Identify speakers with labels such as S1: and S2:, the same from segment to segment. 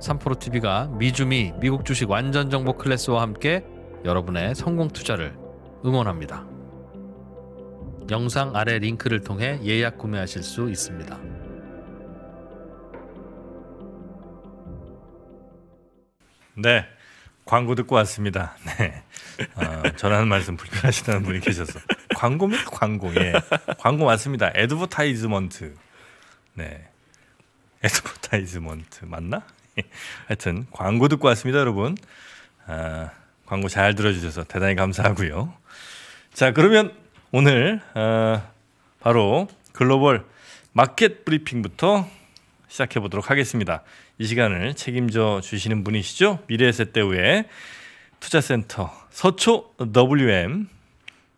S1: 삼프로TV가 미주미 미국 주식 완전 정보 클래스와 함께 여러분의 성공 투자를 응원합니다. 영상 아래 링크를 통해 예약 구매하실 수 있습니다.
S2: 네. 광고 듣고 왔습니다. 네. 어, 전하는 말씀 불편하시다는 분이 계셔서 광고입니다. 광고 예. 광고 맞습니다. 에드버타이즈먼트. 네. 에드버타이즈먼트 맞나? 하여튼 광고 듣고 왔습니다, 여러분. 아, 광고 잘 들어주셔서 대단히 감사하고요. 자, 그러면 오늘 아, 바로 글로벌 마켓 브리핑부터 시작해 보도록 하겠습니다. 이 시간을 책임져 주시는 분이시죠. 미래세대우의 투자센터 서초 WM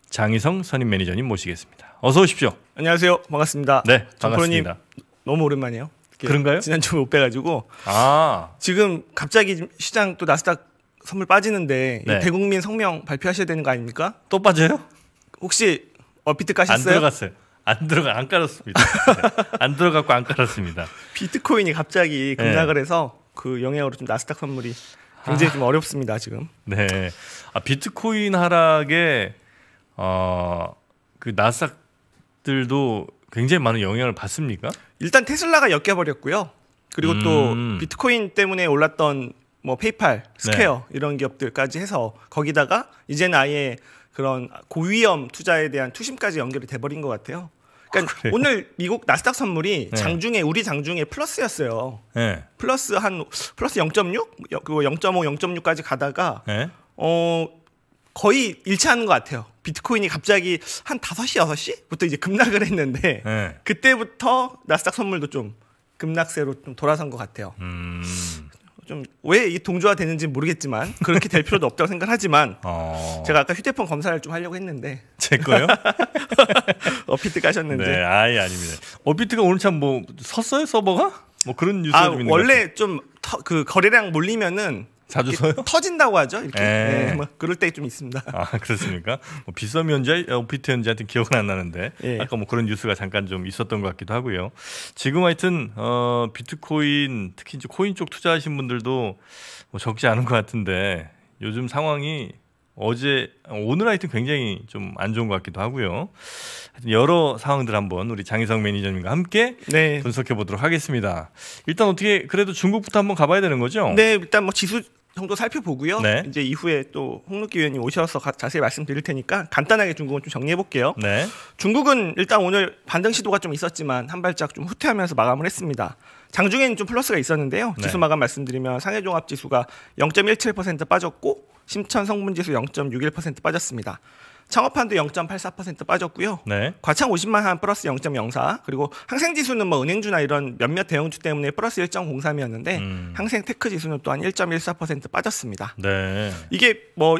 S2: 장희성 선임 매니저님 모시겠습니다. 어서 오십시오. 안녕하세요. 반갑습니다. 네, 반갑습니다.
S3: 님 너무 오랜만이에요. 그런가요? 지난주에 못 빼가지고 아. 지금 갑자기 시장 또 나스닥 선물 빠지는데 네. 대국민 성명 발표하셔야 되는 거 아닙니까? 또 빠져요? 혹시 어피트 까셨어요? 안 들어갔어요.
S2: 안 들어가 안 깔았습니다. 안 들어갔고 안 깔았습니다.
S3: 비트코인이 갑자기 네. 급락을 네. 해서 그 영향으로 좀 나스닥 선물이 굉장히 아. 좀 어렵습니다 지금.
S2: 네. 아 비트코인 하락에 어그 나스닥들도 굉장히 많은 영향을 받습니까?
S3: 일단 테슬라가 엮여버렸고요. 그리고 음. 또 비트코인 때문에 올랐던 뭐 페이팔, 네. 스퀘어 네. 이런 기업들까지 해서 거기다가 이제는 아예 그런 고위험 투자에 대한 투심까지 연결이 돼버린 것 같아요. 그러니까 아, 오늘 미국 나스닥 선물이 네. 장중에 우리 장중에 플러스였어요. 네. 플러스 한 플러스 0.6, 그 0.5, 0.6까지 가다가 네. 어 거의 일치하는 것 같아요. 비트코인이 갑자기 한 5시, 6시부터 이제 급락을 했는데 네. 그때부터 나스닥 선물도 좀 급락세로 좀 돌아선 것 같아요. 음. 좀왜 이 동조화 되는지 모르겠지만 그렇게 될 필요도 없다고 생각하지만 어... 제가 아까 휴대폰 검사를 좀 하려고 했는데
S4: 제
S2: 거요?
S3: 업비트 까셨는지 네, 아예 아닙니다. 업비트가 오늘 참 뭐 섰어요 서버가? 뭐 그런 뉴스가 아, 좀 있는 원래 좀 그 거래량 몰리면은 자주 서요? 터진다고 하죠. 이렇게. 네, 네 뭐 그럴 때 좀 있습니다. 아, 그렇습니까? 뭐 비썸
S2: 연재, 어, 오피트 연재 하여 기억은 안 나는데 예. 아까 뭐 그런 뉴스가 잠깐 좀 있었던 것 같기도 하고요. 지금 하여튼 어, 비트코인 특히 이제 코인 쪽 투자하신 분들도 뭐 적지 않은 것 같은데 요즘 상황이 어제 오늘 하여튼 굉장히 좀 안 좋은 것 같기도 하고요. 여러 상황들 한번 우리 장희성 매니저님과 함께 네. 분석해 보도록 하겠습니다. 일단 어떻게 그래도 중국부터 한번 가봐야 되는 거죠? 네,
S3: 일단 뭐 지수 정도 살펴보고요. 네. 이제 이후에 또 홍록기 위원님 오셔서 가, 자세히 말씀드릴 테니까 간단하게 중국은 좀 정리해 볼게요. 네. 중국은 일단 오늘 반등 시도가 좀 있었지만 한 발짝 좀 후퇴하면서 마감을 했습니다. 장중에는 좀 플러스가 있었는데요. 네. 지수 마감 말씀드리면 상해 종합 지수가 0.17% 빠졌고 심천 성분 지수 0.61% 빠졌습니다. 창업한도 0.84% 빠졌고요. 네. 과창 50만 한 플러스 0.04 그리고 항생 지수는 뭐 은행주나 이런 몇몇 대형주 때문에 플러스 1.03이었는데 음. 항생 테크 지수는 또한 1.14% 빠졌습니다. 네. 이게 뭐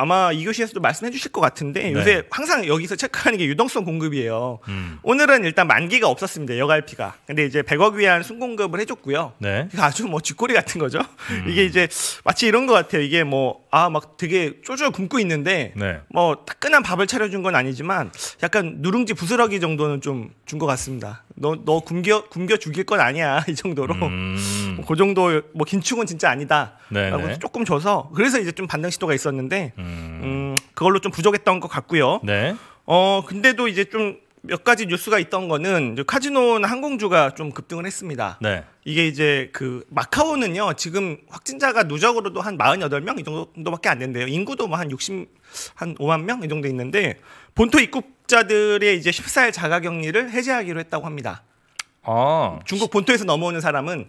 S3: 아마 이교시에서도 말씀해 주실 것 같은데 네. 요새 항상 여기서 체크하는 게 유동성 공급이에요. 음. 오늘은 일단 만기가 없었습니다. 여갈피가. 근데 이제 100억 위안 순공급을 해줬고요. 네. 아주 뭐 쥐꼬리 같은 거죠. 음. 이게 이제 마치 이런 것 같아요. 이게 뭐 아막 되게 쪼쪼 굶고 있는데 네. 뭐 따끈한 밥을 차려준 건 아니지만 약간 누룽지 부스러기 정도는 좀 준 것 같습니다. 너 너 굶겨 굶겨 죽일 건 아니야 이 정도로 음. 뭐 그 정도 뭐 긴축은 진짜 아니다라고 네, 네. 조금 줘서 그래서 이제 좀 반등 시도가 있었는데 음. 음. 그걸로 좀 부족했던 것 같고요. 네. 어 근데도 이제 좀몇 가지 뉴스가 있던 거는 카지노나 항공주가 좀 급등을 했습니다. 네. 이게 이제 그 마카오는요. 지금 확진자가 누적으로도 한 48명 이 정도밖에 안 된대요. 인구도 뭐 한 60, 한 5만 명 이 정도 있는데 본토 입국자들의 이제 14일 자가격리를 해제하기로 했다고 합니다. 아. 중국 본토에서 넘어오는 사람은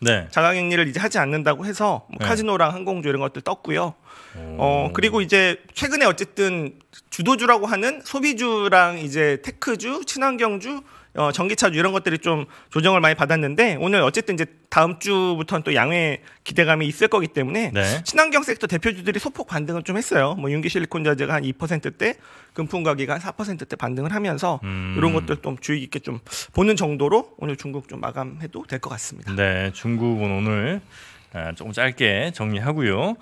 S3: 네. 자가격리를 이제 하지 않는다고 해서 뭐 네. 카지노랑 항공주 이런 것들 떴고요. 어, 음. 그리고 이제 최근에 어쨌든 주도주라고 하는 소비주랑 이제 테크주, 친환경주, 어, 전기차주 이런 것들이 좀 조정을 많이 받았는데 오늘 어쨌든 이제 다음 주부터는 또 양회 기대감이 있을 거기 때문에 네. 친환경 섹터 대표주들이 소폭 반등을 좀 했어요. 뭐 윤기 실리콘자재가 한 2%대, 금품 가격이 한 4%대 반등을 하면서 음. 이런 것들 좀 주의 깊게 좀 보는 정도로 오늘 중국 좀 마감해도 될 것 같습니다.
S2: 네, 중국은 오늘 아, 조금 짧게 정리하고요.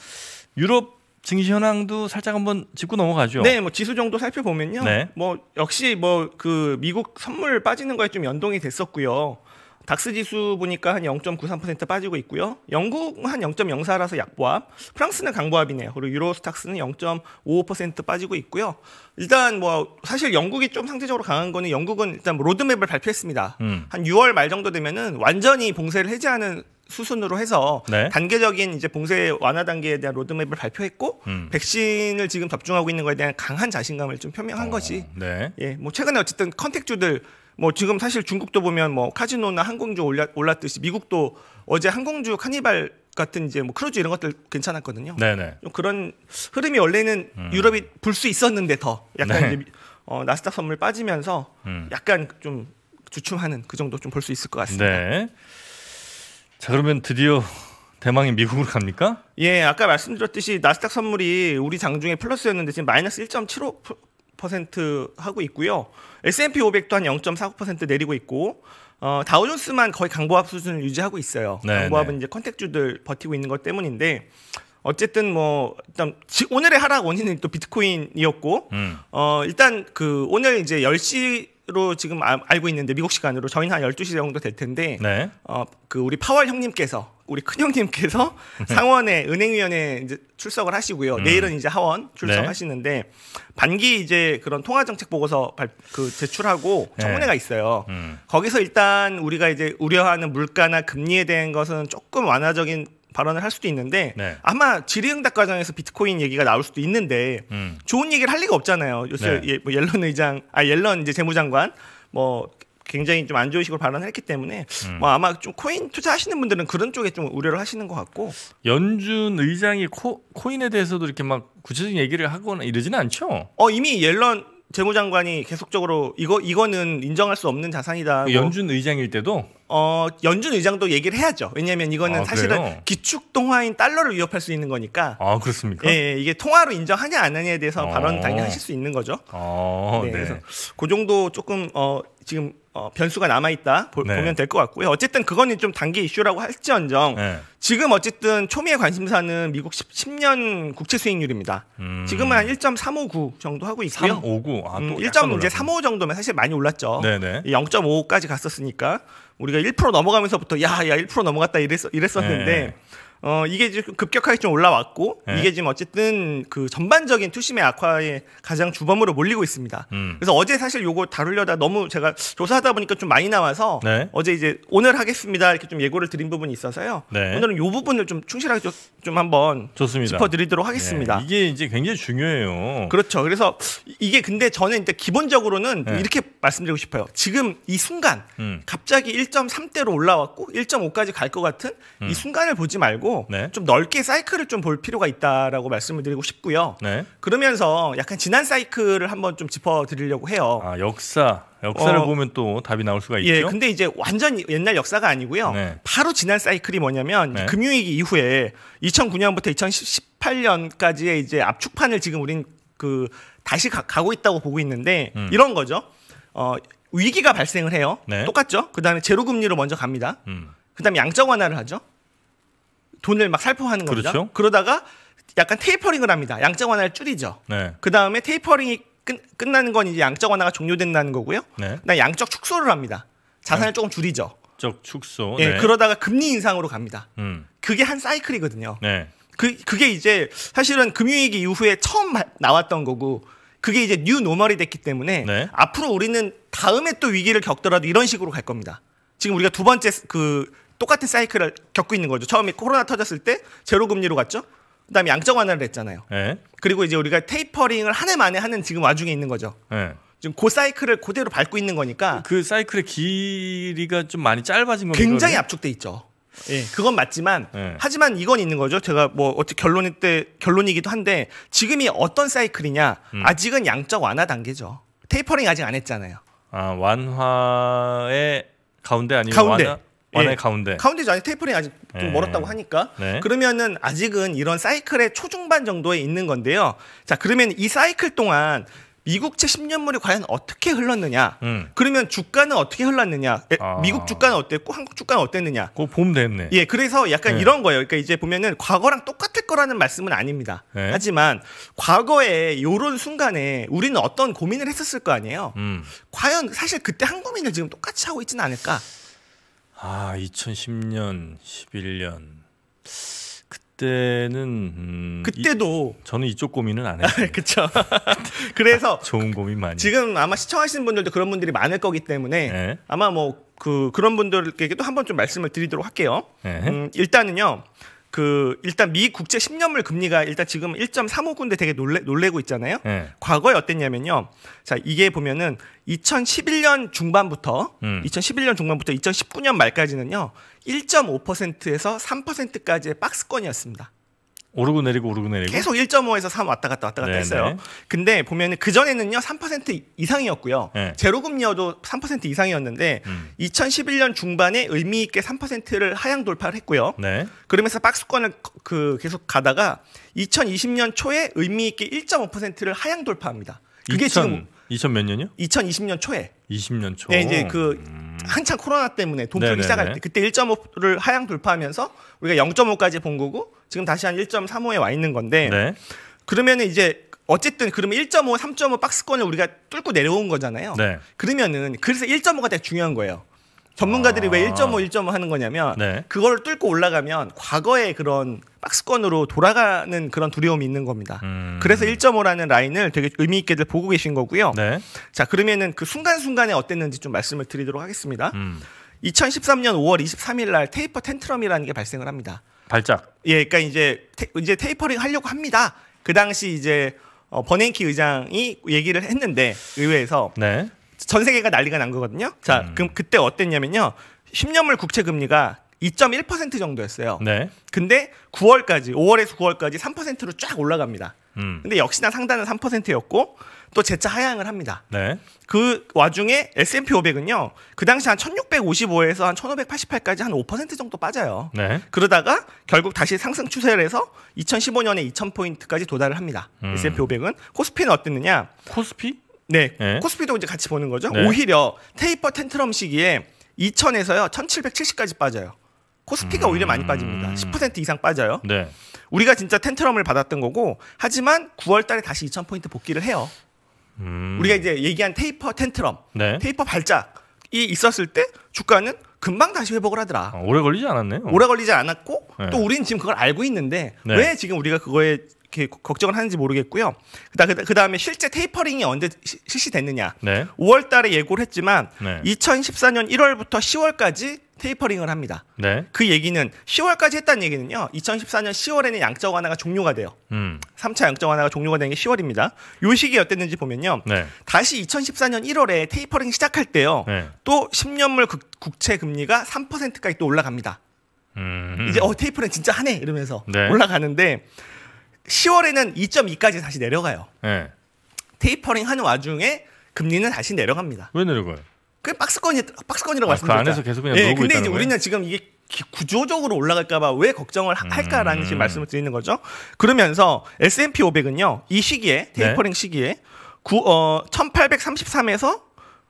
S2: 유럽 증시 현황도 살짝 한번 짚고 넘어가죠. 네,
S3: 뭐 지수 정도 살펴보면요. 네. 뭐 역시 뭐 그 미국 선물 빠지는 거에 좀 연동이 됐었고요. 닥스 지수 보니까 한 0.93% 빠지고 있고요. 영국 한 0.04라서 약보합, 프랑스는 강보합이네요. 그리고 유로스탁스는 0.55% 빠지고 있고요. 일단 뭐 사실 영국이 좀 상대적으로 강한 거는 영국은 일단 로드맵을 발표했습니다. 음. 한 6월 말 정도 되면은 완전히 봉쇄를 해제하는 수순으로 해서 네. 단계적인 이제 봉쇄 완화 단계에 대한 로드맵을 발표했고 음. 백신을 지금 접종하고 있는 것에 대한 강한 자신감을 좀 표명한 어, 거지. 네. 예, 뭐 최근에 어쨌든 컨택주들 뭐 지금 사실 중국도 보면 뭐 카지노나 항공주 올라, 올랐듯이 미국도 어제 항공주 카니발 같은 이제 뭐 크루즈 이런 것들 괜찮았거든요. 네네. 네. 그런 흐름이 원래는 음. 유럽이 불수 있었는데 더 약간 네. 이제 어, 나스닥 선물 빠지면서 음. 약간 좀 주춤하는 그 정도 좀 볼 수 있을 것 같습니다.
S2: 네. 자 그러면 드디어 대망의 미국으로 갑니까?
S3: 예, 아까 말씀드렸듯이 나스닥 선물이 우리 장중에 플러스였는데 지금 마이너스 1.75% 하고 있고요. S&P 500도 한 0.49% 내리고 있고 어, 다우존스만 거의 강보합 수준을 유지하고 있어요. 네네. 강보합은 네. 이제 컨택주들 버티고 있는 것 때문인데 어쨌든 뭐 일단 오늘의 하락 원인은 또 비트코인이었고 음. 어 일단 그 오늘 이제 10시 로 지금 아, 알고 있는데 미국 시간으로 저희는 한 12시 정도 될 텐데 네. 어그 우리 파월 형님께서 우리 큰 형님께서 네. 상원에 은행위원회 이제 출석을 하시고요. 음. 내일은 이제 하원 네. 출석하시는데 네. 반기 이제 그런 통화정책 보고서 발, 그 제출하고 네. 청문회가 있어요. 음. 거기서 일단 우리가 이제 우려하는 물가나 금리에 대한 것은 조금 완화적인 발언을 할 수도 있는데 네. 아마 질의응답 과정에서 비트코인 얘기가 나올 수도 있는데 음. 좋은 얘기를 할 리가 없잖아요. 요새 네. 예, 뭐 옐런 의장, 아 옐런 이제 재무장관 뭐 굉장히 좀 안 좋은 식으로 발언을 했기 때문에 음. 뭐 아마 좀 코인 투자하시는 분들은 그런 쪽에 좀 우려를 하시는 것 같고
S2: 연준
S3: 의장이 코, 코인에 대해서도 이렇게 막 구체적인 얘기를 하거나 이러지는 않죠. 어 이미 옐런 재무장관이 계속적으로 이거 이거는 인정할 수 없는 자산이다. 뭐. 연준
S2: 의장일 때도
S3: 어 연준 의장도 얘기를 해야죠. 왜냐하면 이거는 아, 사실은 기축 통화인 달러를 위협할 수 있는 거니까.
S4: 아 그렇습니까? 예,
S3: 예 이게 통화로 인정하냐 안 하냐에 대해서 아. 발언 당연히 하실 수 있는 거죠. 아, 네. 네. 그래서 그 정도 조금 어 지금 어, 변수가 남아있다 보, 네. 면될 것 같고요. 어쨌든 그거는 좀 단기 이슈라고 할지언정 네. 지금 어쨌든 초미의 관심사는 미국 10, 년 국채 수익률입니다. 음. 지금은 한1.359 정도 하고 있고요. 359. 아, 음, 1.35이 정도면 사실 많이 올랐죠. 네네. 0.55까지 갔었으니까 우리가 1% 넘어가면서부터 야야 야, 1% 넘어갔다 이랬, 이랬었는데 네. 어 이게 지금 급격하게 좀 올라왔고 네. 이게 지금 어쨌든 그 전반적인 투심의 악화의 가장 주범으로 몰리고 있습니다. 음. 그래서 어제 사실 요거 다루려다 너무 제가 조사하다 보니까 좀 많이 나와서 네. 어제 이제 오늘 하겠습니다 이렇게 좀 예고를 드린 부분이 있어서요. 네. 오늘은 요 부분을 좀 충실하게 좀, 한번 좋습니다. 짚어드리도록 하겠습니다. 네.
S2: 이게 이제 굉장히 중요해요.
S3: 그렇죠. 그래서 이게 근데 저는 이제 기본적으로는 네. 이렇게 말씀드리고 싶어요. 지금 이 순간 음. 갑자기 1.3대로 올라왔고 1.5까지 갈 것 같은 음. 이 순간을 보지 말고 말고 네. 좀 넓게 사이클을 좀 볼 필요가 있다라고 말씀을 드리고 싶고요. 네. 그러면서 약간 지난 사이클을 한번 좀 짚어드리려고 해요. 아 역사 역사를 어, 보면
S2: 또 답이 나올 수가 예, 있죠. 예,
S3: 근데 이제 완전 옛날 역사가 아니고요. 네. 바로 지난 사이클이 뭐냐면 네. 금융위기 이후에 2009년부터 2018년까지의 이제 압축판을 지금 우린 그 다시 가, 고 있다고 보고 있는데 음. 이런 거죠. 어, 위기가 발생을 해요. 네. 똑같죠. 그다음에 제로 금리로 먼저 갑니다. 음. 그다음에 양적 완화를 하죠. 돈을 막 살포하는 거죠. 그렇죠? 그러다가 약간 테이퍼링을 합니다. 양적 완화를 줄이죠. 네. 그 다음에 테이퍼링이 끝, 끝나는 건 이제 양적 완화가 종료된다는 거고요. 네. 양적 축소를 합니다. 자산을 양... 조금 줄이죠.
S2: 적 축소. 네. 네. 그러다가
S3: 금리 인상으로 갑니다. 음. 그게 한 사이클이거든요. 네. 그 그게 이제 사실은 금융위기 이후에 처음 나왔던 거고 그게 이제 뉴 노멀이 됐기 때문에 네. 앞으로 우리는 다음에 또 위기를 겪더라도 이런 식으로 갈 겁니다. 지금 우리가 두 번째 그 똑같은 사이클을 겪고 있는 거죠. 처음에 코로나 터졌을 때 제로 금리로 갔죠. 그다음에 양적 완화를 했잖아요. 에? 예. 그리고 이제 우리가 테이퍼링을 한 해 만에 하는 지금 와중에 있는 거죠. 에. 예. 지금 그 사이클을 그대로 밟고 있는 거니까 그 사이클의 길이가 좀 많이 짧아진 겁 굉장히 압축돼 있죠. 예, 그건 맞지만 예. 하지만 이건 있는 거죠. 제가 뭐 어떻게 결론일 때 결론이기도 한데 지금이 어떤 사이클이냐? 음. 아직은 양적 완화 단계죠. 테이퍼링 아직 안 했잖아요.
S2: 아 완화의 가운데 아니면 가운데. 완화? 완화의 예. 가운데. 가운데죠.
S3: 아직 테이프링 아직 좀 예. 멀었다고 하니까. 네. 그러면은 아직은 이런 사이클의 초중반 정도에 있는 건데요. 자, 그러면 이 사이클 동안 미국채 10년물이 과연 어떻게 흘렀느냐? 음. 그러면 주가는 어떻게 흘렀느냐? 아. 미국 주가는 어땠고 한국 주가는 어땠느냐? 그거 보면 됐네. 예, 그래서 약간 네. 이런 거예요. 그러니까 이제 보면은 과거랑 똑같을 거라는 말씀은 아닙니다. 네. 하지만 과거에 요런 순간에 우리는 어떤 고민을 했었을 거 아니에요? 음. 과연 사실 그때 한 고민을 지금 똑같이 하고 있지는 않을까?
S2: 아, 2010년, 11년. 그때는
S3: 음, 그때도 이, 저는 이쪽 고민은 안 했어요. 그렇죠. 그래서 좋은 고민 많이. 지금 아마 시청하시는 분들도 그런 분들이 많을 거기 때문에 네. 아마 뭐 그 그런 분들에게도 한번 좀 말씀을 드리도록 할게요. 네. 음, 일단은요. 그 일단 미 국제 10년물 금리가 일단 지금 1.35군데 되게 놀래, 놀래고 있잖아요. 네. 과거에 어땠냐면요. 자, 이게 보면은 2011년 중반부터 음. 2011년 중반부터 2019년 말까지는요. 1.5%에서 3%까지의 박스권이었습니다. 오르고 내리고 오르고 내리고 계속 1.5에서 3 왔다 갔다 왔다 갔다 네네. 했어요. 네. 근데 보면 그 전에는요 3% 이상이었고요. 네. 제로금리여도 3% 이상이었는데 음. 2011년 중반에 의미 있게 3%를 하향 돌파를 했고요. 네. 그러면서 박스권을 그 계속 가다가 2020년 초에 의미 있게 1.5%를 하향 돌파합니다. 그게 2000, 지금 2000 몇 년이요? 2020년 초에.
S2: 20년 초. 네, 이제
S3: 그 음. 한창 코로나 때문에 돈풀기 시작할 때 그때 1.5를 하향 돌파하면서 우리가 0.5까지 본 거고 지금 다시 한 1.35에 와 있는 건데 네. 그러면은 이제 어쨌든 그러면 1.5, 3.5 박스권을 우리가 뚫고 내려온 거잖아요. 네. 그러면은 그래서 1.5가 되게 중요한 거예요. 전문가들이 아. 왜 1.5, 1.5 하는 거냐면 네. 그걸 뚫고 올라가면 과거의 그런 박스권으로 돌아가는 그런 두려움이 있는 겁니다. 음. 그래서 1.5라는 라인을 되게 의미 있게들 보고 계신 거고요. 네. 자 그러면은 그 순간순간에 어땠는지 좀 말씀을 드리도록 하겠습니다. 음. 2013년 5월 23일 날 테이퍼 텐트럼이라는 게 발생을 합니다. 발작. 예, 그러니까 이제 테, 이제 테이퍼링 하려고 합니다. 그 당시 이제 어, 버냉키 의장이 얘기를 했는데 의회에서 네. 전 세계가 난리가 난 거거든요. 자, 음. 그럼 그때 어땠냐면요. 10년물 국채 금리가 2.1% 정도였어요. 네. 근데 9월까지 5월에서 9월까지 3%로 쫙 올라갑니다. 음. 근데 역시나 상단은 3%였고 또 재차 하향을 합니다. 네. 그 와중에 S&P 500은요. 그 당시 한 1655에서 한 1588까지 한 5% 정도 빠져요. 네. 그러다가 결국 다시 상승 추세를 해서 2015년에 2000포인트까지 도달을 합니다. 음. S&P 500은 코스피는 어땠느냐? 코스피? 네, 네. 코스피도 이제 같이 보는 거죠. 네. 오히려 테이퍼 텐트럼 시기에 2000에서요 1770까지 빠져요. 코스피가 음... 오히려 많이 빠집니다. 10% 음. 이상 빠져요. 네. 우리가 진짜 텐트럼을 받았던 거고 하지만 9월 달에 다시 2000 포인트 복귀를 해요. 음... 우리가 이제 얘기한 테이퍼 텐트럼, 네. 테이퍼 발작이 있었을 때 주가는 금방 다시 회복을 하더라. 아, 오래
S2: 걸리지 않았네요.
S3: 오래 걸리지 않았고 네. 또 우리는 지금 그걸 알고 있는데 네. 왜 지금 우리가 그거에 이렇게 걱정을 하는지 모르겠고요. 그 다음에 실제 테이퍼링이 언제 시, 실시됐느냐. 네. 5월 달에 예고를 했지만 네. 2014년 1월부터 10월까지 테이퍼링을 합니다. 네. 그 얘기는 10월까지 했다는 얘기는요. 2014년 10월에는 양적 완화가 종료가 돼요. 음. 3차 양적 완화가 종료가 되는 게 10월입니다. 요 시기 에 어땠는지 보면요. 네. 다시 2014년 1월에 테이퍼링 시작할 때요. 네. 또 10년물 국채 금리가 3%까지 또 올라갑니다.
S4: 음. 이제 어
S3: 테이퍼링 진짜 하네 이러면서 네. 올라가는데 10월에는 2.2까지 다시 내려가요. 네. 테이퍼링 하는 와중에 금리는 다시 내려갑니다. 왜 내려가요? 그 박스권이 박스권이라고 아, 말씀드렸죠. 그 안에서 계속 그냥 네, 근데 이제 거예요? 우리는 지금 이게 구조적으로 올라갈까봐 왜 걱정을 음. 할까라는 지금 음. 말씀을 드리는 거죠. 그러면서 S&P 500은요 이 시기에 네. 테이퍼링 네. 시기에 구, 어, 1,833에서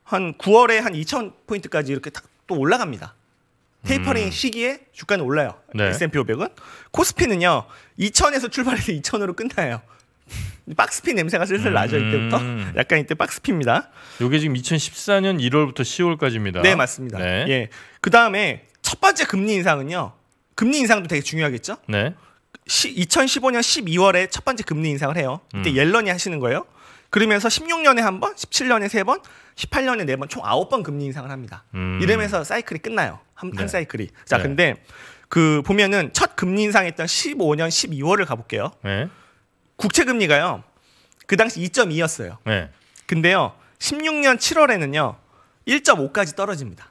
S3: 한 9월에 한 2,000 포인트까지 이렇게 딱 또 올라갑니다. 테이퍼링 음. 시기에 주가는 올라요. 네. S&P 500은 코스피는요 2천에서 출발해서 2천으로 끝나요. 박스핀 냄새가 슬슬 나죠 음. 이때부터 약간 이때 박스핀입니다
S2: 이게 지금 2014년 1월부터 10월까지입니다. 네 맞습니다. 네. 예,
S3: 그 다음에 첫 번째 금리 인상은요. 금리 인상도 되게 중요하겠죠. 네. 시, 2015년 12월에 첫 번째 금리 인상을 해요. 이때 음. 옐런이 하시는 거예요. 그러면서 16년에 한 번, 17년에 세 번, 18년에 네 번 총 아홉 번 금리 인상을 합니다. 음. 이러면서 사이클이 끝나요. 한, 네. 한 사이클이. 자, 네. 근데 그 보면은 첫 금리 인상했던 15년 12월을 가볼게요. 네. 국채 금리가요. 그 당시 2.2였어요. 근데요. 16년 7월에는요. 1.5까지 떨어집니다.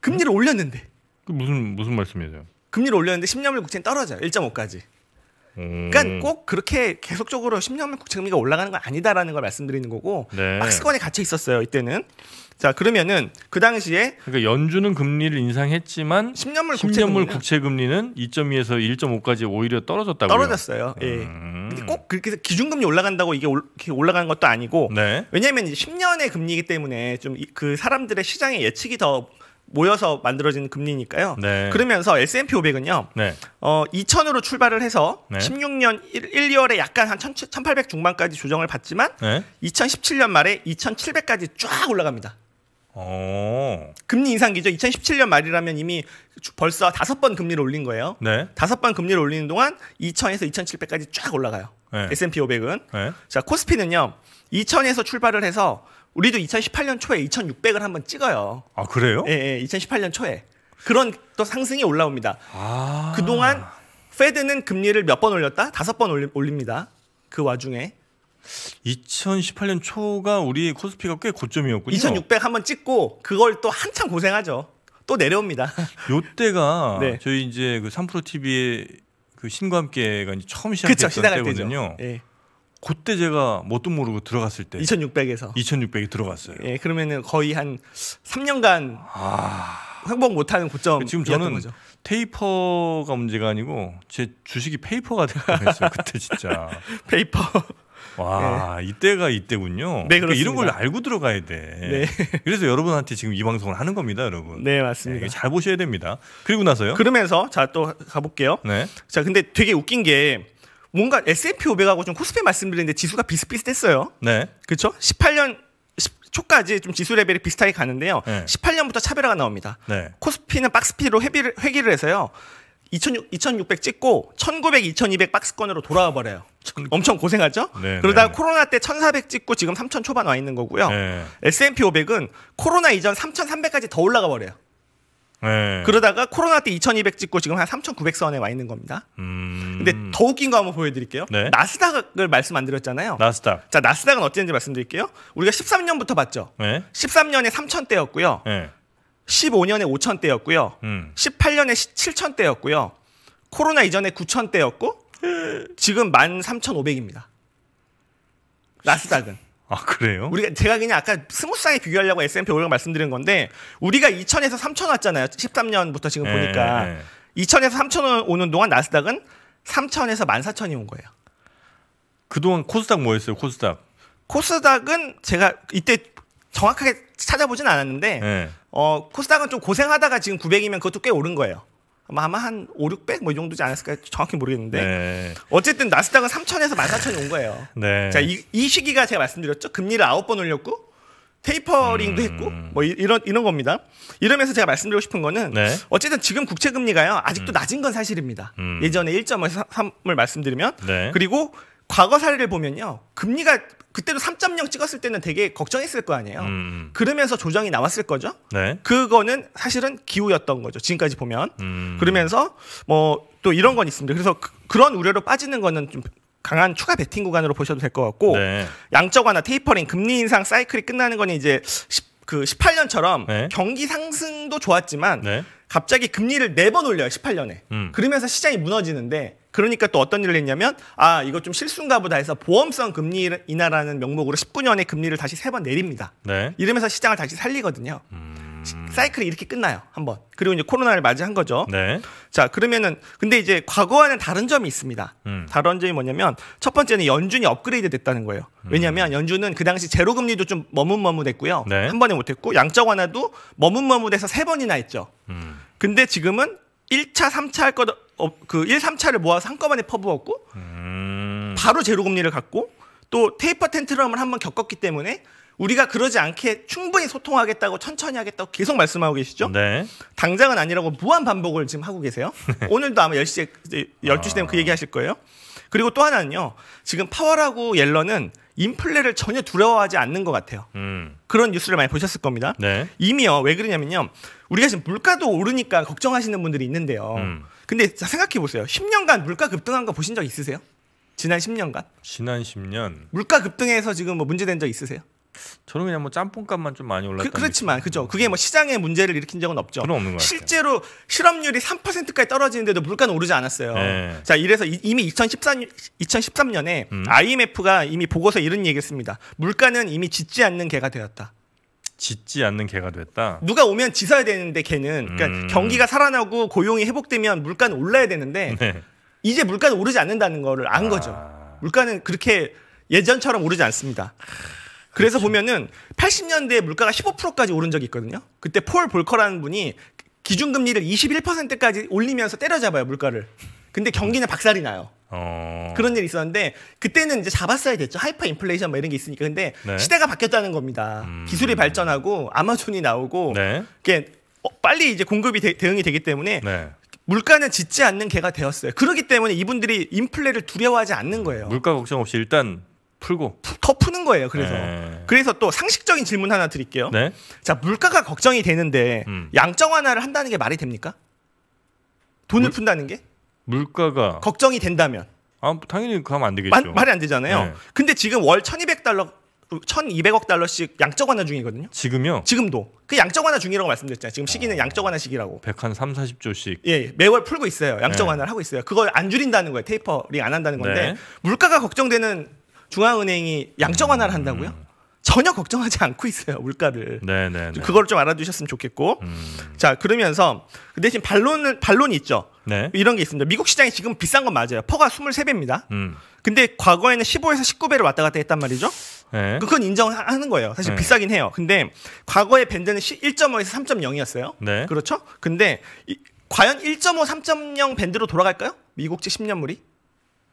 S3: 금리를 음? 올렸는데.
S2: 그 무슨 무슨 말씀이세요?
S3: 금리를 올렸는데 10년물 국채는 떨어져요. 1.5까지. 음. 그러니까 꼭 그렇게 계속적으로 10년만 국채금리가 올라가는 건 아니다라는 걸 말씀드리는 거고 네. 박스권에 갇혀 있었어요 이때는. 자 그러면은 그 당시에 그러니까 연준은
S2: 금리를 인상했지만 10년물, 10년물 국채 금리는 2.2에서 1.5까지 오히려
S3: 떨어졌다고요. 떨어졌어요. 예. 음. 꼭 그렇게 기준금리 올라간다고 이게 올라가는 것도 아니고 네. 왜냐하면 10년의 금리이기 때문에 좀 그 사람들의 시장의 예측이 더 모여서 만들어진 금리니까요.
S4: 네. 그러면서
S3: S&P 500은요. 네. 어, 2000으로 출발을 해서 네. 16년 1, 2월에 약간 한 1800 중반까지 조정을 받지만 2017년 말에 2700까지 쫙 올라갑니다. 오. 금리 인상기죠. 2017년 말이라면 이미 벌써 다섯 번 금리를 올린 거예요. 네. 다섯 번 금리를 올리는 동안 2000에서 2700까지 쫙 올라가요. 네. S&P 500은. 자, 코스피는요. 2000에서 출발을 해서 우리도 2018년 초에 2,600을 한번 찍어요. 아 그래요? 예, 예 2018년 초에 그런 또 상승이 올라옵니다. 아... 그동안 페드는 금리를 몇 번 올렸다? 다섯 번 올립니다. 그 와중에 2018년
S2: 초가 우리 코스피가 꽤 고점이었군요. 2,600
S3: 한번 찍고 그걸 또 한참 고생하죠. 또 내려옵니다.
S2: 요때가 네. 저희 이제 그3프로 TV의 그 신과 함께가 이제 처음 시작했던 때거든요. 예. 그때 제가 뭣도 모르고 들어갔을 때
S3: 2600에서
S2: 2600이 들어갔어요.
S3: 예, 그러면은 거의 한 3년간
S2: 아... 항복
S3: 못하는 고점 지금 저는 거죠.
S2: 테이퍼가 문제가 아니고 제 주식이 페이퍼가 됐뻔했어요 그때 진짜 페이퍼 와 네. 이때가 이때군요. 네, 그러니까 이런 걸 알고 들어가야 돼. 네. 그래서 여러분한테 지금 이 방송을 하는 겁니다, 여러분. 네
S3: 맞습니다. 네, 잘 보셔야 됩니다. 그리고 나서요. 그러면서 자또 가볼게요. 네. 자 근데 되게 웃긴 게 뭔가 S&P 500하고 좀 코스피 말씀드렸는데 지수가 비슷비슷했어요. 네. 그렇죠? 18년 초까지 좀 지수 레벨이 비슷하게 가는데요. 네. 18년부터 차별화가 나옵니다. 네. 코스피는 박스피로 회비를, 회기를 해서요. 2600, 2600 찍고 1900, 2200 박스권으로 돌아와 버려요. 엄청 고생하죠? 네, 네, 그러다가 네. 코로나 때 1400 찍고 지금 3000 초반 와 있는 거고요. 네. S&P 500은 코로나 이전 3300까지 더 올라가 버려요.
S4: 네.
S2: 그러다가
S3: 코로나 때 2,200 찍고 지금 한 3,900선에 와 있는 겁니다. 음... 근데 더 웃긴 거 한번 보여드릴게요. 네. 나스닥을 말씀 안 드렸잖아요. 나스닥. 자 나스닥은 어땠는지 말씀드릴게요. 우리가 13년부터 봤죠. 네. 13년에 3,000대였고요. 네. 15년에 5,000대였고요. 음. 18년에 7,000대였고요. 코로나 이전에 9,000대였고 지금 13,500입니다. 나스닥은. 아 그래요? 우리가 제가 그냥 아까 스무스하게 비교하려고 S&P 500 말씀드린 건데 우리가 2천에서 3천 왔잖아요. 13년부터 지금 에, 예, 보니까 에. 예, 2천에서 예. 3천 오는 동안 나스닥은 3천에서 14,000이 온 거예요. 그동안 코스닥 뭐였어요? 코스닥. 코스닥은 제가 이때 정확하게 찾아보진 않았는데 에. 어 코스닥은 좀 고생하다가 지금 900이면 그것도 꽤 오른 거예요. 아마 한 5, 600뭐 이 정도지 않았을까 정확히 모르겠는데 네. 어쨌든 나스닥은 3 0 0 0에서 14,000이 온 거예요.
S4: 네.
S2: 자,
S3: 이, 이, 시기가 제가 말씀드렸죠. 금리를 9번 올렸고 테이퍼링도 음. 했고 뭐 이, 런 이런 겁니다. 이러면서 제가 말씀드리고 싶은 거는 네. 어쨌든 지금 국채 금리가요. 아직도 음. 낮은 건 사실입니다. 음. 예전에 1.3을 말씀드리면 네. 그리고 과거 사례를 보면요. 금리가 그때도 3.0 찍었을 때는 되게 걱정했을 거 아니에요. 음, 음. 그러면서 조정이 나왔을 거죠. 네. 그거는 사실은 기우였던 거죠. 지금까지 보면. 음. 그러면서 뭐 또 이런 건 있습니다. 그래서 그, 런 우려로 빠지는 거는 좀 강한 추가 베팅 구간으로 보셔도 될 것 같고 네. 양적 완화 테이퍼링 금리 인상 사이클이 끝나는 거는 이제 10, 그 18년처럼 네. 경기 상승도 좋았지만 네. 갑자기 금리를 4번 올려요 18년에. 음. 그러면서 시장이 무너지는데 그러니까 또 어떤 일을 했냐면 아 이거 좀 실수인가 보다 해서 보험성 금리 인하라는 명목으로 19년의 금리를 다시 세 번 내립니다. 네. 이러면서 시장을 다시 살리거든요. 음... 사이클이 이렇게 끝나요 한번 그리고 이제 코로나를 맞이한 거죠 네. 자 그러면은 근데 이제 과거와는 다른 점이 있습니다 음. 다른 점이 뭐냐면 첫 번째는 연준이 업그레이드 됐다는 거예요 왜냐하면 음. 연준은 그 당시 제로 금리도 좀 머뭇머뭇했고요 네. 한 번에 못했고 양적 완화도 머뭇머뭇해서 세 번이나 했죠 음. 근데 지금은 1차, 3차 할 거다. 어, 그 1, 3차를 모아서 한꺼번에 퍼부었고 음. 바로 제로 금리를 갖고 또 테이퍼 텐트럼을 한번 겪었기 때문에 우리가 그러지 않게 충분히 소통하겠다고 천천히 하겠다고 계속 말씀하고 계시죠? 네. 당장은 아니라고 무한 반복을 지금 하고 계세요. 네. 오늘도 아마 10시에 12시 되면 그 아. 그 얘기 하실 거예요. 그리고 또 하나는요. 지금 파월하고 옐런은 인플레를 전혀 두려워하지 않는 것 같아요. 음. 그런 뉴스를 많이 보셨을 겁니다. 네. 이미요 왜 그러냐면요. 우리가 지금 물가도 오르니까 걱정하시는 분들이 있는데요. 음. 근데 생각해 보세요. 10년간 물가 급등한 거 보신 적 있으세요? 지난 10년간? 지난 10년 물가 급등해서 지금 뭐 문제된 적 있으세요? 저는 그냥 뭐 짬뽕값만 좀 많이 올랐다. 그, 렇지만 그죠. 그게 뭐 시장에 문제를 일으킨 적은 없죠. 그건 없는 거 같아요. 실제로 실업률이 3%까지 떨어지는데도 물가는 오르지 않았어요. 네. 자, 이래서 이, 미 2013, 2013년에 음. IMF가 이미 보고서 이런 얘기했습니다. 물가는 이미 짓지 않는 개가 되었다.
S2: 짓지 않는 개가 됐다.
S3: 누가 오면 짖어야 되는데 개는 그러니까 음. 경기가 살아나고 고용이 회복되면 물가는 올라야 되는데 네. 이제 물가는 오르지 않는다는 거를 안 아. 거죠. 물가는 그렇게 예전처럼 오르지 않습니다. 그래서 그렇 보면은 80년대 에 물가가 15%까지 오른 적이 있거든요. 그때 폴 볼커라는 분이 기준금리를 21%까지 올리면서 때려잡아요 물가를. 근데 경기는 박살이 나요. 어... 그런 일이 있었는데 그때는 이제 잡았어야 됐죠 하이퍼 인플레이션 뭐 이런 게 있으니까 근데 네. 시대가 바뀌었다는 겁니다 음... 기술이 발전하고 아마존이 나오고 네. 어, 빨리 이제 공급이 대, 응이 되기 때문에 네. 물가는 짓지 않는 개가 되었어요 그러기 때문에 이분들이 인플레를 두려워하지 않는 거예요 물가 걱정 없이 일단 풀고 더 푸는 거예요. 그래서 네. 그래서 또 상식적인 질문 하나 드릴게요. 네? 자 물가가 걱정이 되는데 음. 양적 완화를 한다는 게 말이 됩니까? 돈을 물, 푼다는 게 물가가 걱정이 된다면 아 당연히 그하면안 되겠죠. 마, 말이 안 되잖아요. 네. 근데 지금 월 1,200달러 1,200억 달러씩 양적 완화 중이거든요. 지금요? 지금도. 그 양적 완화 중이라고 말씀드렸잖아요. 지금 시기는 어... 양적 완화 시기라고.
S2: 100한 3, 40조씩.
S3: 예, 매월 풀고 있어요. 양적 네. 완화를 하고 있어요. 그걸 안 줄인다는 거예요. 테이퍼링 안 한다는 건데 네. 물가가 걱정되는 중앙은행이 양적 완화를 한다고요? 음. 전혀 걱정하지 않고 있어요 물가를. 네네. 네, 네. 그걸 좀 알아두셨으면 좋겠고. 음. 자 그러면서 그 대신 반론은 반론이 있죠. 네. 이런 게 있습니다. 미국 시장이 지금 비싼 건 맞아요. 퍼가 23배입니다. 음. 근데 과거에는 15에서 19배를 왔다 갔다 했단 말이죠. 네. 그, 그건 인정하는 거예요. 사실 네. 비싸긴 해요. 근데 과거의 밴드는 1.5에서 3.0이었어요. 네. 그렇죠? 근데 이, 과연 1.5, 3.0 밴드로 돌아갈까요? 미국채 10년물이?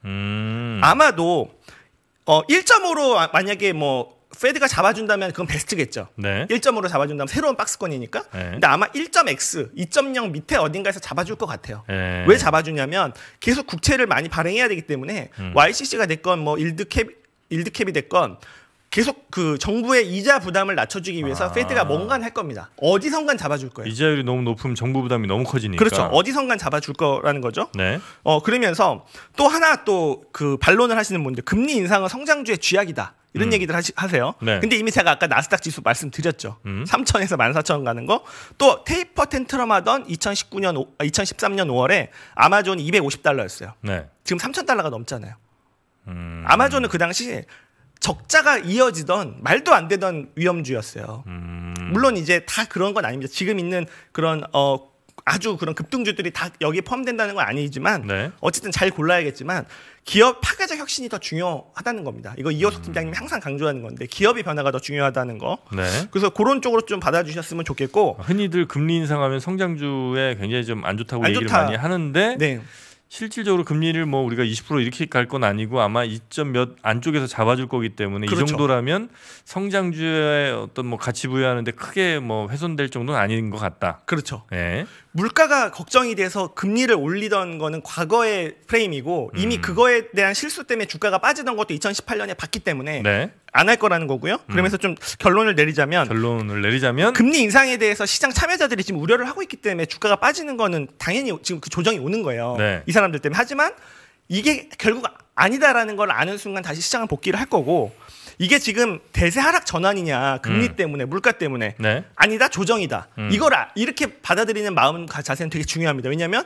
S3: 음. 아마도 어 1.5로 아, 만약에 뭐 페드가 잡아준다면 그건 베스트겠죠. 네. 1.5로 잡아준다면 새로운 박스권이니까. 네. 근데 아마 1.x, 2.0 밑에 어딘가에서 잡아줄 것 같아요. 네. 왜 잡아주냐면 계속 국채를 많이 발행해야 되기 때문에 음. YCC가 됐건 뭐 일드캡 일드캡이 됐건 계속 그 정부의 이자 부담을 낮춰주기 위해서 아. 페드가 뭔가 할 겁니다. 어디선간 잡아줄 거예요.
S2: 이자율이 너무 높으면 정부 부담이 너무 커지니까. 그렇죠.
S3: 어디선간 잡아줄 거라는 거죠. 네. 어 그러면서 또 하나 또 그 반론을 하시는 분들 금리 인상은 성장주의 쥐약이다. 이런 음. 얘기들 하시, 하세요. 네. 근데 이미 제가 아까 나스닥 지수 말씀드렸죠. 음. 3천에서 14,000 가는 거. 또 테이퍼 텐트럼 하던 2019년, 오, 2013년 아, 5월에 아마존이 250달러였어요. 네. 지금 3,000달러가 넘잖아요. 음. 아마존은 그 당시 적자가 이어지던 말도 안 되던 위험주였어요. 음. 물론 이제 다 그런 건 아닙니다. 지금 있는 그런 어 아주 그런 급등주들이 다 여기에 포함된다는 건 아니지만 네. 어쨌든 잘 골라야겠지만 기업 파괴적 혁신이 더 중요하다는 겁니다. 이거 이호석 음. 팀장님이 항상 강조하는 건데 기업의 변화가 더 중요하다는 거. 네. 그래서 그런 쪽으로 좀 받아주셨으면 좋겠고 흔히들 금리 인상하면
S2: 성장주에 굉장히 좀 안 좋다고 안 얘기를 좋다. 많이 하는데 네. 실질적으로 금리를 뭐 우리가 20% 이렇게 갈 건 아니고 아마 2점 몇 안쪽에서 잡아줄 거기 때문에 그렇죠. 이 정도라면 성장주의 어떤 뭐 가치 부여하는데 크게 뭐 훼손될 정도는 아닌 것 같다. 그렇죠.
S4: 예.
S3: 물가가 걱정이 돼서 금리를 올리던 거는 과거의 프레임이고 이미 음. 그거에 대한 실수 때문에 주가가 빠지던 것도 2018년에 봤기 때문에 네. 안할 거라는 거고요. 음. 그러면서 음. 좀 결론을 내리자면 결론을 내리자면 금리 인상에 대해서 시장 참여자들이 지금 우려를 하고 있기 때문에 주가가 빠지는 거는 당연히 지금 그 조정이 오는 거예요. 네. 이 사람들 때문에 하지만 이게 결국 아니다라는 걸 아는 순간 다시 시장은 복귀를 할 거고 이게 지금 대세 하락 전환이냐 금리 음. 때문에 물가 때문에 네. 아니다 조정이다 음. 이걸 아, 이렇게 받아들이는 마음 자세는 되게 중요합니다 왜냐하면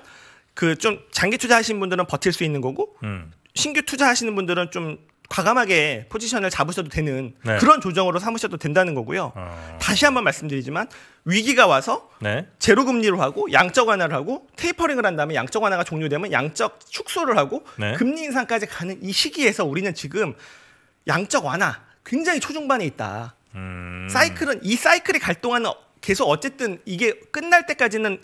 S3: 그 좀 장기 투자하시는 분들은 버틸 수 있는 거고 음. 신규 투자하시는 분들은 좀 과감하게 포지션을 잡으셔도 되는 네. 그런 조정으로 삼으셔도 된다는 거고요. 어... 다시 한번 말씀드리지만 위기가 와서 네. 제로 금리로 하고 양적 완화를 하고 테이퍼링을 한 다음에 양적 완화가 종료되면 양적 축소를 하고 네. 금리 인상까지 가는 이 시기에서 우리는 지금 양적 완화 굉장히 초중반에 있다. 음. 사이클은 이 사이클이 갈 동안은 계속 어쨌든 이게 끝날 때까지는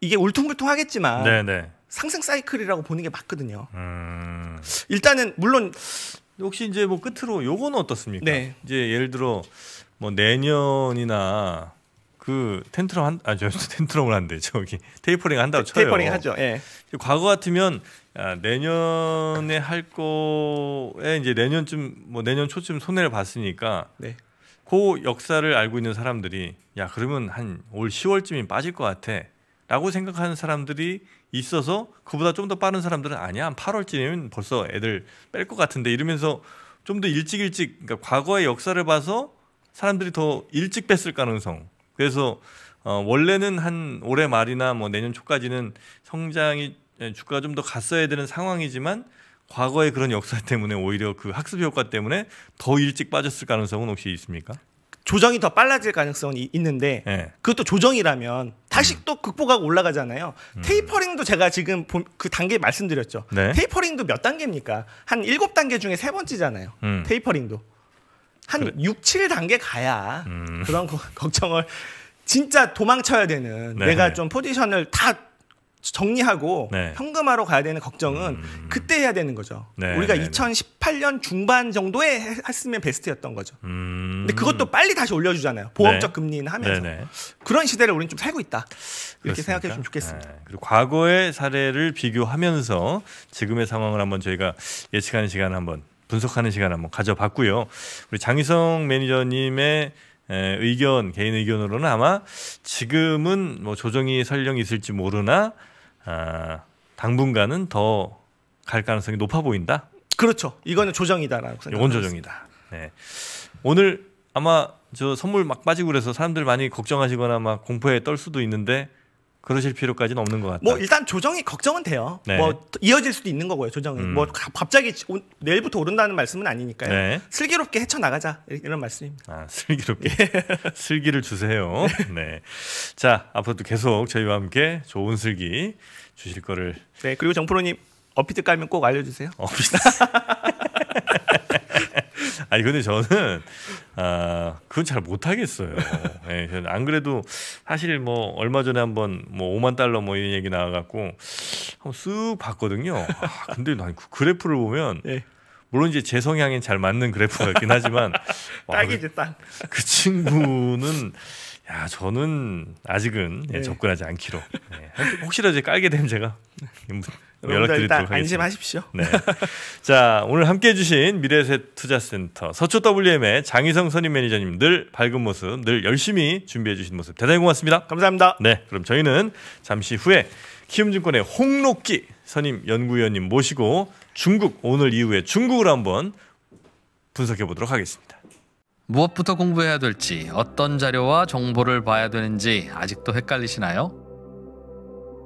S3: 이게 울퉁불퉁하겠지만 네네. 상승 사이클이라고 보는 게 맞거든요. 음.
S2: 일단은 물론 혹시 이제 뭐 끝으로 요거는 어떻습니까? 네. 이제 예를 들어 뭐 내년이나 그 텐트럼 한아 저 텐트럼을 한대 저기 테이퍼링 한다고 쳐요. 테이퍼링 하죠. 예. 과거 같으면 아, 내년에 할 거에 이제 내년쯤 뭐 내년 초쯤 손해를 봤으니까 네. 그 역사를 알고 있는 사람들이 야 그러면 한 올 10월쯤이 빠질 것 같아라고 생각하는 사람들이 있어서 그보다 좀 더 빠른 사람들은 아니야 한 8월쯤이면 벌써 애들 뺄 것 같은데 이러면서 좀 더 일찍 일찍 그러니까 과거의 역사를 봐서 사람들이 더 일찍 뺐을 가능성 그래서 어, 원래는 한 올해 말이나 뭐 내년 초까지는 성장이 예, 주가가 좀 더 갔어야 되는 상황이지만 과거의 그런 역사 때문에 오히려 그 학습 효과 때문에 더 일찍 빠졌을 가능성은 혹시 있습니까?
S3: 조정이 더 빨라질 가능성은 있는데 네. 그것도 조정이라면 다시 음. 또 극복하고 올라가잖아요. 음. 테이퍼링도 제가 지금 그 단계 말씀드렸죠. 네. 테이퍼링도 몇 단계입니까? 한 일곱 단계 중에 세 번째잖아요. 음. 테이퍼링도. 한 그래. 6, 7단계 가야 음. 그런 거, 걱정을 진짜 도망쳐야 되는 네. 내가 네. 좀 포지션을 다 정리하고 네. 현금화로 가야 되는 걱정은 음. 그때 해야 되는 거죠. 네. 우리가 2018년 중반 정도에 했으면 베스트였던 거죠. 음. 근데 그것도 빨리 다시 올려주잖아요. 보험적 네. 금리는 하면서 그런 시대를 우리는 좀 살고 있다 이렇게 생각해 주면 좋겠습니다.
S2: 그리고 과거의 사례를 비교하면서 지금의 상황을 한번 저희가 예측하는 시간 한번 분석하는 시간 한번 가져봤고요. 우리 장희성 매니저님의 의견 개인 의견으로는 아마 지금은 뭐 조정이 설령 있을지 모르나 아, 당분간은 더 갈 가능성이 높아 보인다.
S3: 그렇죠. 이거는 조정이다라고 생각. 이건 조정이다.
S2: 네. 오늘 아마 저 선물 막 빠지고 그래서 사람들 많이 걱정하시거나 막 공포에 떨 수도 있는데 그러실 필요까지는 없는 것 같아요. 뭐
S3: 일단 조정이 걱정은 돼요. 네. 뭐 이어질 수도 있는 거고요. 조정이 음. 뭐 갑자기 오, 내일부터 오른다는 말씀은 아니니까요. 네. 슬기롭게 헤쳐 나가자 이런 말씀입니다. 아,
S2: 슬기롭게 예. 슬기를 주세요. 네. 자 앞으로도 계속 저희와 함께 좋은 슬기 주실 거를.
S3: 네 그리고 정프로님 어피트 깔면 꼭 알려주세요. 어피트.
S2: 아니 근데 저는 아 그건 잘 못하겠어요. 예, 네, 안 그래도 사실 뭐 얼마 전에 한번 뭐 5만 달러 뭐 이런 얘기 나와갖고 한번 쓱 봤거든요. 아, 근데 난그 그래프를 보면 네. 물론 이제 제성향에잘 맞는 그래프같긴 하지만 딱이지 딱. 그, 그 친구는 야 저는 아직은 예, 네. 접근하지 않기로 예, 혹시라도 깔게 되면 제가 연락드리도록 일단 안심하십시오. 네. 자, 오늘 함께 해주신 미래세 투자센터 서초 WM의 장희성 선임 매니저님 늘 밝은 모습, 늘 열심히 준비해주신 모습 대단히 고맙습니다. 감사합니다. 네, 그럼 저희는 잠시 후에 키움증권의 홍록기 선임 연구위원님 모시고
S1: 중국 오늘 이후에 중국을 한번 분석해 보도록 하겠습니다. 무엇부터 공부해야 될지, 어떤 자료와 정보를 봐야 되는지 아직도 헷갈리시나요?